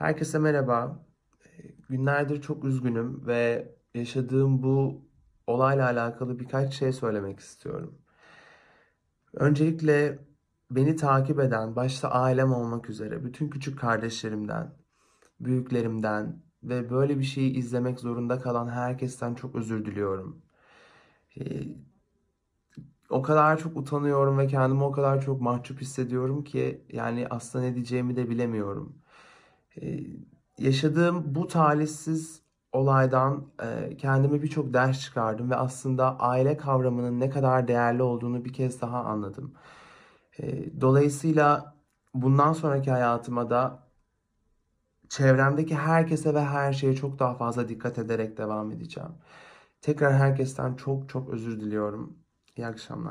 Herkese merhaba. Ee, günlerdir çok üzgünüm ve yaşadığım bu olayla alakalı birkaç şey söylemek istiyorum. Öncelikle beni takip eden, başta ailem olmak üzere bütün küçük kardeşlerimden, büyüklerimden ve böyle bir şeyi izlemek zorunda kalan herkesten çok özür diliyorum. Ee, o kadar çok utanıyorum ve kendimi o kadar çok mahcup hissediyorum ki yani aslında ne diyeceğimi de bilemiyorum. Ee, yaşadığım bu talihsiz olaydan e, kendime birçok ders çıkardım ve aslında aile kavramının ne kadar değerli olduğunu bir kez daha anladım. Ee, dolayısıyla bundan sonraki hayatıma da çevremdeki herkese ve her şeye çok daha fazla dikkat ederek devam edeceğim. Tekrar herkesten çok çok özür diliyorum. İyi akşamlar.